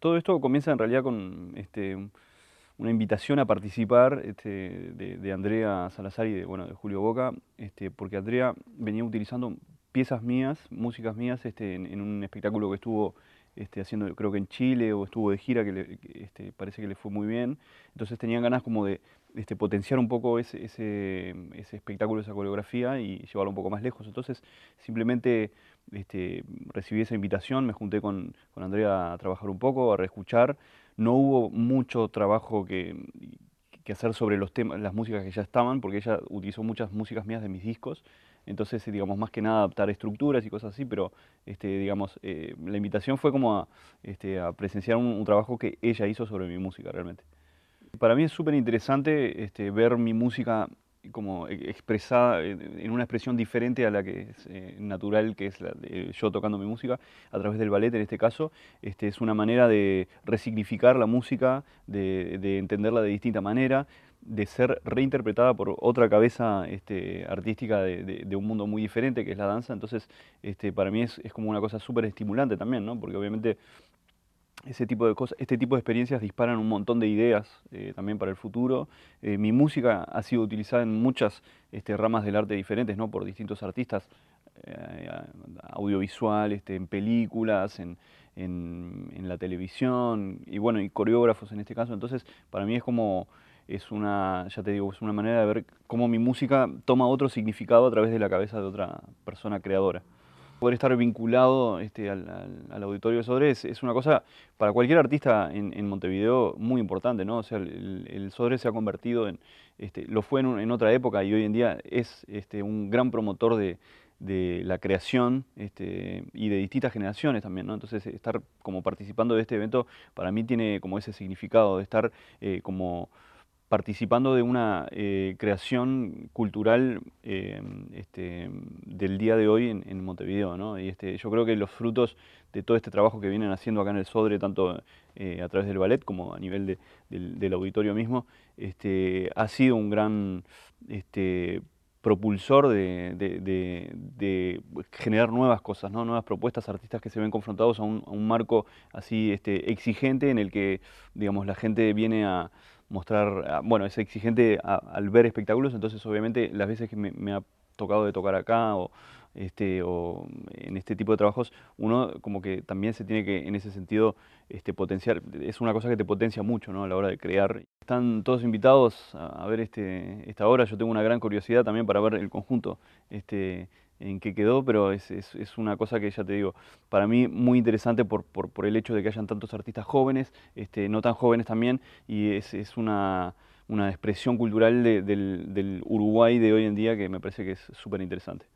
todo esto comienza en realidad con este, una invitación a participar este, de, Andrea Salazar y de, bueno, de Julio Boca, este, porque Andrea venía utilizando piezas mías, músicas mías, este, en, un espectáculo que estuvo este, haciendo, creo que en Chile, o estuvo de gira, que este, parece que le fue muy bien. Entonces tenían ganas como de, este, potenciar un poco mm, ese, espectáculo, esa coreografía y llevarlo un poco más lejos. Entonces, simplemente este, recibí esa invitación, me junté con, Andrea a trabajar un poco, a reescuchar. No hubo mucho trabajo mm, que, hacer sobre los temas, las músicas que ya estaban, porque ella utilizó muchas músicas mías de mis discos. Entonces, eh, digamos, más que nada adaptar estructuras y cosas así, pero, este, digamos, eh, la invitación fue como a, este, presenciar un trabajo que ella hizo sobre mi música realmente para mí es súper interesante este, ver mi música como e-, expresada en una expresión diferente a la que es eh, natural, que es yo tocando mi música, a través del ballet en este caso, este, es una manera de resignificar la música, de, entenderla de distinta manera, de ser reinterpretada por otra cabeza este, artística de, un mundo muy diferente que es la danza. Entonces, para mí es, como una cosa súper estimulante también, Porque obviamente ese tipo de cosas, este tipo de experiencias disparan un montón de ideas eh, también para el futuro. Eh, mi música ha sido utilizada en muchas este, ramas del arte diferentes, ¿no? Por distintos artistas, eh, audiovisual, este, en películas, en, en, en, la televisión, y bueno, y coreógrafos en este caso. Entonces, para mí es como, es una, ya te digo, es una manera de ver cómo mi música toma otro significado a través de la cabeza de otra persona creadora. Poder estar vinculado este, al, auditorio de Sodre es, una cosa para cualquier artista en, Montevideo muy importante, ¿no? O sea, el, Sodre se ha convertido en, este, lo fue en, otra época y hoy en día es este, un gran promotor de, la creación este, y de distintas generaciones también, ¿no? Entonces estar como participando de este evento para mí tiene como ese significado de estar eh, como participando de una eh, creación cultural eh, este, del día de hoy en, Montevideo. Y este, yo creo que los frutos de todo este trabajo que vienen haciendo acá en el Sodre, tanto eh, a través del ballet como a nivel del, auditorio mismo, este, ha sido un gran este, propulsor de, generar nuevas cosas, ¿no? nuevas propuestas, artistas que se ven confrontados a un, marco así este, exigente en el que digamos, la gente viene a mostrar, ah, bueno, es exigente al ver espectáculos, entonces obviamente las veces que me, ha tocado de tocar acá o, este, en este tipo de trabajos, uno como que también se tiene que, en ese sentido, este, potenciar. Es una cosa que te potencia mucho ¿no? a la hora de crear. Están todos invitados a, ver este, esta obra. Yo tengo una gran curiosidad también para ver el conjunto. Este, en qué quedó, pero es, es, una cosa que ya te digo, para mí muy interesante por, por, el hecho de que hayan tantos artistas jóvenes, este, no tan jóvenes también, y es, es una, expresión cultural del, del Uruguay de hoy en día que me parece que es súper interesante.